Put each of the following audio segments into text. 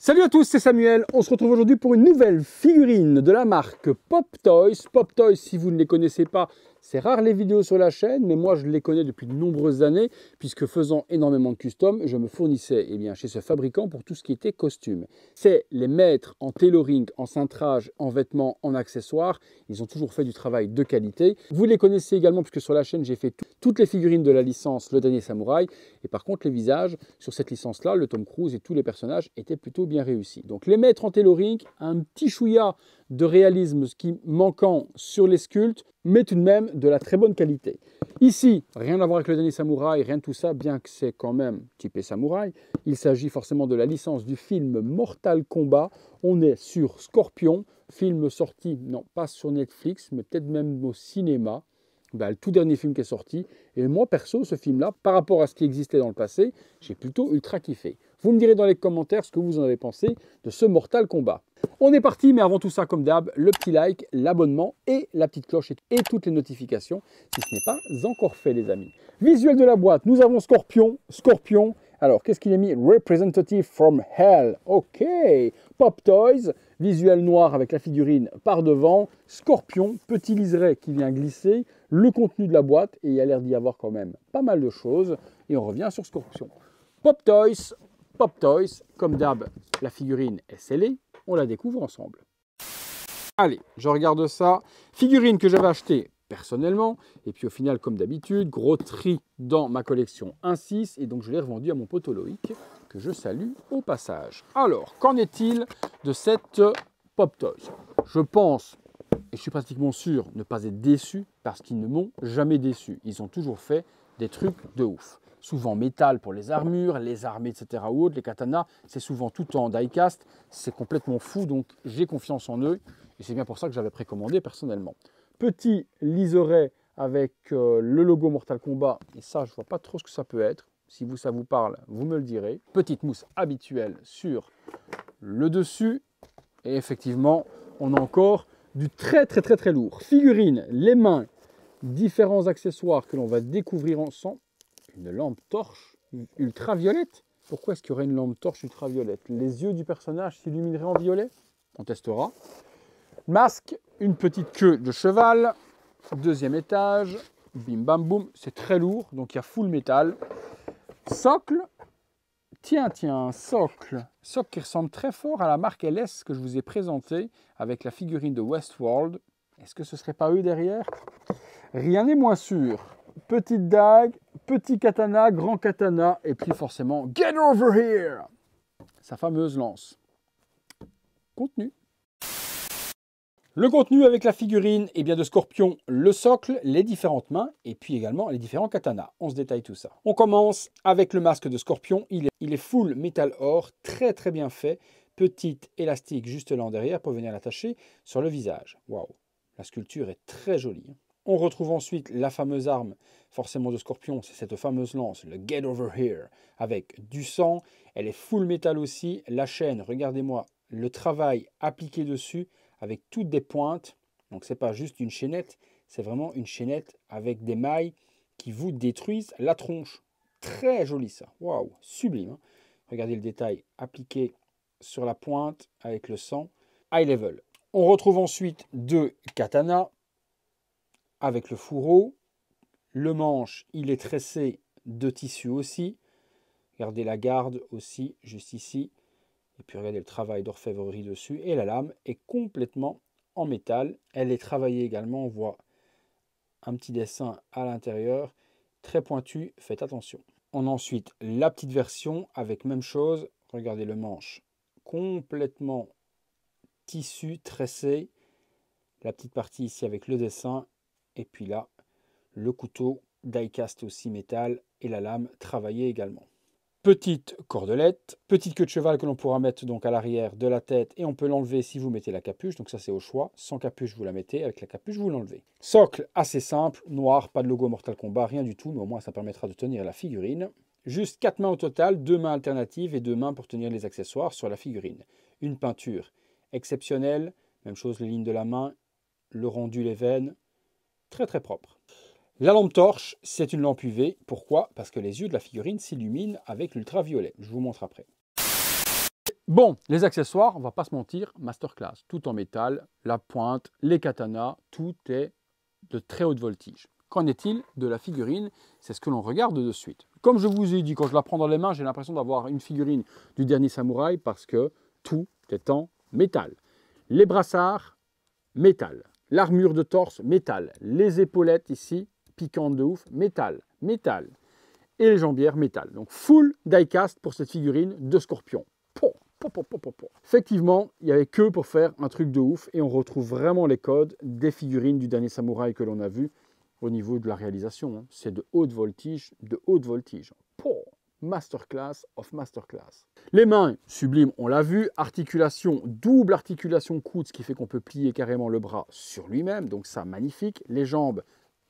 Salut à tous, c'est Samuel. On se retrouve aujourd'hui pour une nouvelle figurine de la marque Pop Toys. Pop Toys, si vous ne les connaissez pas, c'est rare les vidéos sur la chaîne, mais moi je les connais depuis de nombreuses années, puisque faisant énormément de custom, je me fournissais eh bien, chez ce fabricant pour tout ce qui était costume. C'est les maîtres en tailoring, en cintrage, en vêtements, en accessoires. Ils ont toujours fait du travail de qualité. Vous les connaissez également, puisque sur la chaîne, j'ai fait toutes les figurines de la licence Le Dernier Samouraï. Et par contre, les visages sur cette licence-là, le Tom Cruise et tous les personnages étaient plutôt bien réussis. Donc les maîtres en tailoring, un petit chouïa de réalisme, ce qui manquant sur les sculptes, mais tout de même de la très bonne qualité. Ici, rien à voir avec le dernier samouraï, rien de tout ça, bien que c'est quand même typé samouraï. Il s'agit forcément de la licence du film Mortal Kombat. On est sur Scorpion, film sorti, non pas sur Netflix, mais peut-être même au cinéma. Bah, le tout dernier film qui est sorti. Et moi, perso, ce film-là, par rapport à ce qui existait dans le passé, j'ai plutôt ultra kiffé. Vous me direz dans les commentaires ce que vous en avez pensé de ce Mortal Kombat. On est parti, mais avant tout ça, comme d'hab, le petit like, l'abonnement et la petite cloche et toutes les notifications, si ce n'est pas encore fait, les amis. Visuel de la boîte, nous avons Scorpion, Scorpion. Alors, qu'est-ce qu'il a mis Representative from Hell. Ok. Pop Toys, visuel noir avec la figurine par devant. Scorpion, petit liseré qui vient glisser. Le contenu de la boîte, et il y a l'air d'y avoir quand même pas mal de choses. Et on revient sur Scorpion. Pop Toys, Pop Toys, comme d'hab, la figurine est scellée, on la découvre ensemble. Allez, je regarde ça. Figurine que j'avais achetée personnellement. Et puis au final, comme d'habitude, gros tri dans ma collection 1.6. Et donc je l'ai revendue à mon pote Loïc, que je salue au passage. Alors, qu'en est-il de cette Pop Toys Je pense, et je suis pratiquement sûr, ne pas être déçu, parce qu'ils ne m'ont jamais déçu. Ils ont toujours fait des trucs de ouf souvent métal pour les armures, les armées, etc. ou autres, les katanas, c'est souvent tout en diecast, c'est complètement fou, donc j'ai confiance en eux, et c'est bien pour ça que j'avais précommandé personnellement. Petit liseré avec euh, le logo Mortal Kombat, et ça je vois pas trop ce que ça peut être, si vous ça vous parle, vous me le direz. Petite mousse habituelle sur le dessus, et effectivement, on a encore du très très très très lourd. Figurine, les mains, différents accessoires que l'on va découvrir ensemble une lampe torche ultraviolette. Pourquoi est-ce qu'il y aurait une lampe torche ultraviolette Les yeux du personnage s'illumineraient en violet On testera. Masque, une petite queue de cheval. Deuxième étage. Bim bam boum. C'est très lourd, donc il y a full métal. Socle. Tiens, tiens, socle. Socle qui ressemble très fort à la marque LS que je vous ai présentée avec la figurine de Westworld. Est-ce que ce serait pas eux derrière Rien n'est moins sûr. Petite dague, petit katana, grand katana, et puis forcément, Get over here Sa fameuse lance. Contenu. Le contenu avec la figurine et bien de Scorpion, le socle, les différentes mains et puis également les différents katanas. On se détaille tout ça. On commence avec le masque de Scorpion. Il est, il est full métal or, très très bien fait. Petite élastique juste là en derrière pour venir l'attacher sur le visage. Waouh, la sculpture est très jolie. Hein. On retrouve ensuite la fameuse arme, forcément de Scorpion, c'est cette fameuse lance, le Get Over Here, avec du sang. Elle est full métal aussi. La chaîne, regardez-moi le travail appliqué dessus avec toutes des pointes. Donc c'est pas juste une chaînette, c'est vraiment une chaînette avec des mailles qui vous détruisent la tronche. Très joli ça. Waouh, sublime. Hein. Regardez le détail appliqué sur la pointe avec le sang. High level. On retrouve ensuite deux katanas avec le fourreau. Le manche, il est tressé de tissu aussi. Regardez la garde aussi, juste ici. Et puis regardez le travail d'orfèvrerie dessus. Et la lame est complètement en métal. Elle est travaillée également. On voit un petit dessin à l'intérieur. Très pointu, faites attention. On a ensuite la petite version avec même chose. Regardez le manche complètement tissu, tressé. La petite partie ici avec le dessin et puis là, le couteau diecast aussi métal et la lame travaillée également. Petite cordelette, petite queue de cheval que l'on pourra mettre donc à l'arrière de la tête et on peut l'enlever si vous mettez la capuche, donc ça c'est au choix. Sans capuche vous la mettez, avec la capuche vous l'enlevez. Socle assez simple, noir, pas de logo Mortal Kombat, rien du tout, mais au moins ça permettra de tenir la figurine. Juste quatre mains au total, Deux mains alternatives et deux mains pour tenir les accessoires sur la figurine. Une peinture exceptionnelle, même chose les lignes de la main, le rendu, les veines, Très très propre. La lampe torche, c'est une lampe UV. Pourquoi Parce que les yeux de la figurine s'illuminent avec l'ultraviolet. Je vous montre après. Bon, les accessoires, on va pas se mentir, masterclass. Tout en métal, la pointe, les katanas, tout est de très haute voltige. Qu'en est-il de la figurine C'est ce que l'on regarde de suite. Comme je vous ai dit, quand je la prends dans les mains, j'ai l'impression d'avoir une figurine du dernier samouraï parce que tout est en métal. Les brassards, métal. L'armure de torse, métal. Les épaulettes ici, piquantes de ouf, métal, métal. Et les jambières, métal. Donc full diecast pour cette figurine de scorpion. Effectivement, il n'y avait que pour faire un truc de ouf et on retrouve vraiment les codes des figurines du dernier samouraï que l'on a vu au niveau de la réalisation. Hein. C'est de haute voltige, de haute voltige masterclass of masterclass. Les mains, sublime, on l'a vu, articulation, double articulation coude, ce qui fait qu'on peut plier carrément le bras sur lui-même, donc ça, magnifique. Les jambes,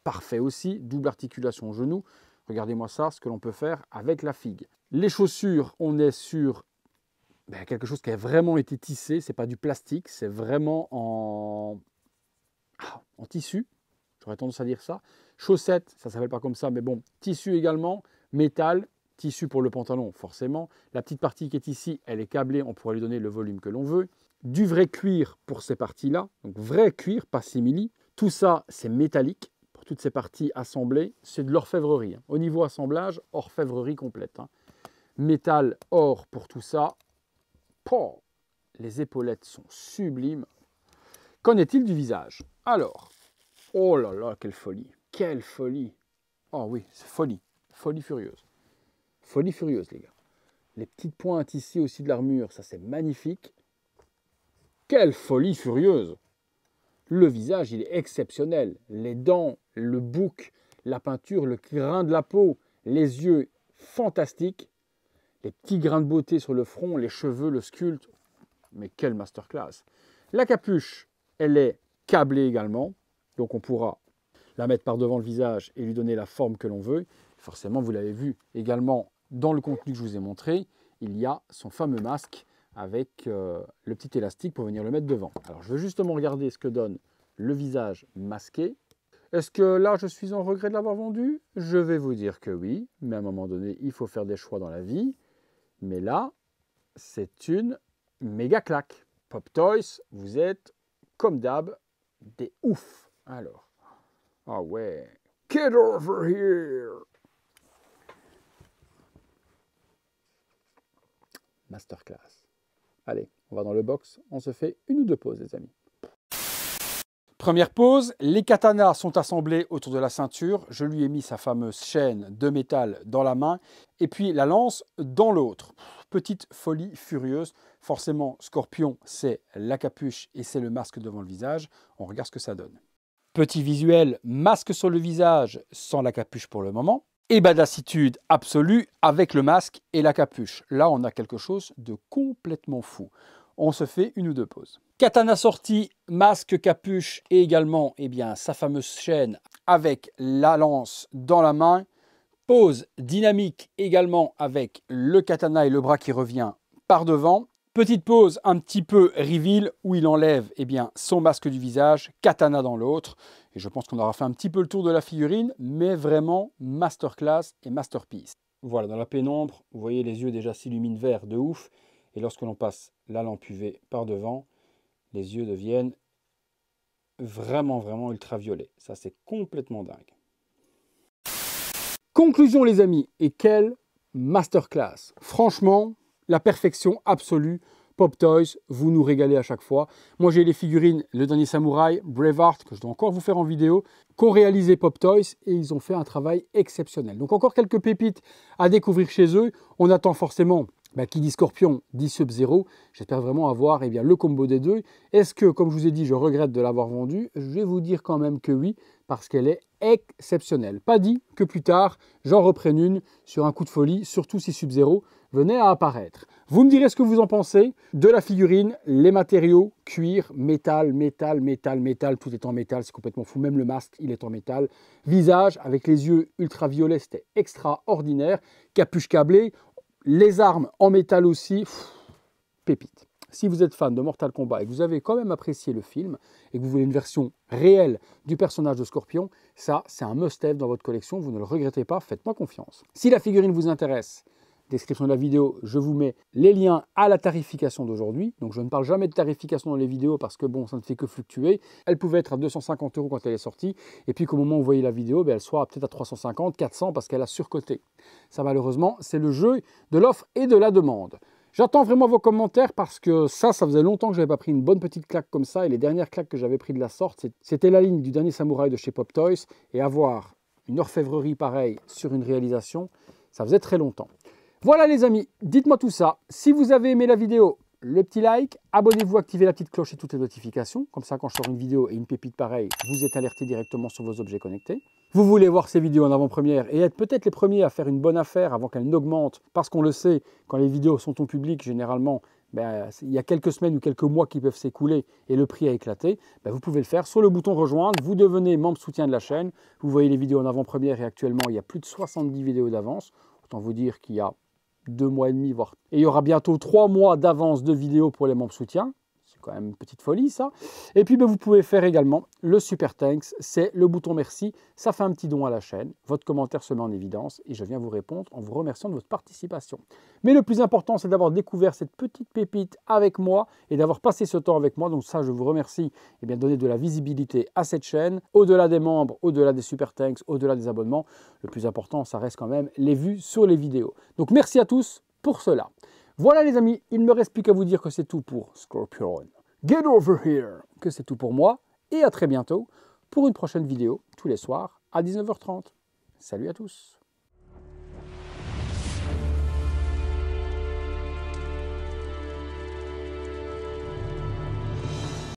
parfait aussi, double articulation genou. Regardez-moi ça, ce que l'on peut faire avec la figue. Les chaussures, on est sur ben, quelque chose qui a vraiment été tissé, c'est pas du plastique, c'est vraiment en, ah, en tissu, j'aurais tendance à dire ça. Chaussettes, ça s'appelle pas comme ça, mais bon, tissu également, métal, tissu pour le pantalon, forcément. La petite partie qui est ici, elle est câblée, on pourrait lui donner le volume que l'on veut. Du vrai cuir pour ces parties-là, donc vrai cuir, pas simili. Tout ça, c'est métallique. Pour toutes ces parties assemblées, c'est de l'orfèvrerie. Hein. Au niveau assemblage, orfèvrerie complète. Hein. Métal, or pour tout ça. les épaulettes sont sublimes. Qu'en est-il du visage Alors, oh là là, quelle folie Quelle folie Oh oui, c'est folie, folie furieuse. Folie furieuse, les gars. Les petites pointes ici aussi de l'armure, ça c'est magnifique. Quelle folie furieuse Le visage, il est exceptionnel. Les dents, le bouc, la peinture, le grain de la peau, les yeux, fantastiques. Les petits grains de beauté sur le front, les cheveux, le sculpte. Mais quelle masterclass La capuche, elle est câblée également. Donc on pourra la mettre par devant le visage et lui donner la forme que l'on veut. Forcément, vous l'avez vu également dans le contenu que je vous ai montré, il y a son fameux masque avec euh, le petit élastique pour venir le mettre devant. Alors je veux justement regarder ce que donne le visage masqué. Est-ce que là je suis en regret de l'avoir vendu Je vais vous dire que oui, mais à un moment donné il faut faire des choix dans la vie. Mais là, c'est une méga claque. Pop Toys, vous êtes comme d'hab des oufs. Alors, ah ouais, get over here masterclass. Allez, on va dans le box, on se fait une ou deux pauses les amis. Première pause, les katanas sont assemblés autour de la ceinture. Je lui ai mis sa fameuse chaîne de métal dans la main et puis la lance dans l'autre. Petite folie furieuse. Forcément, Scorpion, c'est la capuche et c'est le masque devant le visage. On regarde ce que ça donne. Petit visuel, masque sur le visage sans la capuche pour le moment et badassitude absolue avec le masque et la capuche. Là, on a quelque chose de complètement fou. On se fait une ou deux pauses. Katana sortie, masque, capuche et également eh bien, sa fameuse chaîne avec la lance dans la main. Pose dynamique également avec le katana et le bras qui revient par devant Petite pause un petit peu reveal où il enlève eh bien, son masque du visage, katana dans l'autre. Et je pense qu'on aura fait un petit peu le tour de la figurine, mais vraiment masterclass et masterpiece. Voilà, dans la pénombre, vous voyez les yeux déjà s'illuminent vert de ouf. Et lorsque l'on passe la lampe UV par devant, les yeux deviennent vraiment, vraiment ultraviolets. Ça, c'est complètement dingue. Conclusion, les amis, et quelle masterclass Franchement, la perfection absolue. Pop Toys, vous nous régalez à chaque fois. Moi j'ai les figurines Le Dernier Samouraï, Braveheart, que je dois encore vous faire en vidéo, qu'ont réalisé Pop Toys et ils ont fait un travail exceptionnel. Donc encore quelques pépites à découvrir chez eux. On attend forcément bah, qui dit Scorpion dit Sub-Zero. J'espère vraiment avoir eh bien, le combo des deux. Est-ce que, comme je vous ai dit, je regrette de l'avoir vendu Je vais vous dire quand même que oui, parce qu'elle est exceptionnelle. Pas dit que plus tard, j'en reprenne une sur un coup de folie, surtout si Sub-Zero venait à apparaître. Vous me direz ce que vous en pensez de la figurine, les matériaux, cuir, métal, métal, métal, métal, tout est en métal, c'est complètement fou, même le masque, il est en métal. Visage avec les yeux ultraviolets, c'était extraordinaire. Capuche câblée, les armes en métal aussi, pépite. Si vous êtes fan de Mortal Kombat et que vous avez quand même apprécié le film et que vous voulez une version réelle du personnage de Scorpion, ça c'est un must-have dans votre collection, vous ne le regrettez pas, faites-moi confiance. Si la figurine vous intéresse, description de la vidéo, je vous mets les liens à la tarification d'aujourd'hui. Donc je ne parle jamais de tarification dans les vidéos parce que bon, ça ne fait que fluctuer. Elle pouvait être à 250 euros quand elle est sortie, et puis qu'au moment où vous voyez la vidéo, ben, elle soit peut-être à 350, 400 parce qu'elle a surcoté. Ça malheureusement, c'est le jeu de l'offre et de la demande. J'attends vraiment vos commentaires parce que ça, ça faisait longtemps que je n'avais pas pris une bonne petite claque comme ça. Et les dernières claques que j'avais pris de la sorte, c'était la ligne du dernier samouraï de chez Pop Toys. Et avoir une orfèvrerie pareille sur une réalisation, ça faisait très longtemps. Voilà les amis, dites-moi tout ça. Si vous avez aimé la vidéo, le petit like, abonnez-vous, activez la petite cloche et toutes les notifications. Comme ça, quand je sors une vidéo et une pépite pareille, vous êtes alerté directement sur vos objets connectés. Vous voulez voir ces vidéos en avant-première et être peut-être les premiers à faire une bonne affaire avant qu'elles n'augmentent, parce qu'on le sait, quand les vidéos sont en public, généralement, ben, il y a quelques semaines ou quelques mois qui peuvent s'écouler et le prix a éclaté, ben, vous pouvez le faire sur le bouton rejoindre, vous devenez membre soutien de la chaîne, vous voyez les vidéos en avant-première et actuellement il y a plus de 70 vidéos d'avance, autant vous dire qu'il y a deux mois et demi, voire. Et il y aura bientôt trois mois d'avance de vidéos pour les membres soutiens quand même une petite folie ça. Et puis ben, vous pouvez faire également le super thanks, c'est le bouton merci, ça fait un petit don à la chaîne, votre commentaire se met en évidence et je viens vous répondre en vous remerciant de votre participation. Mais le plus important c'est d'avoir découvert cette petite pépite avec moi et d'avoir passé ce temps avec moi. Donc ça je vous remercie et eh bien donner de la visibilité à cette chaîne, au-delà des membres, au-delà des super thanks, au-delà des abonnements. Le plus important ça reste quand même les vues sur les vidéos. Donc merci à tous pour cela. Voilà les amis, il ne me reste plus qu'à vous dire que c'est tout pour Scorpion. Get over here Que c'est tout pour moi, et à très bientôt pour une prochaine vidéo, tous les soirs, à 19h30. Salut à tous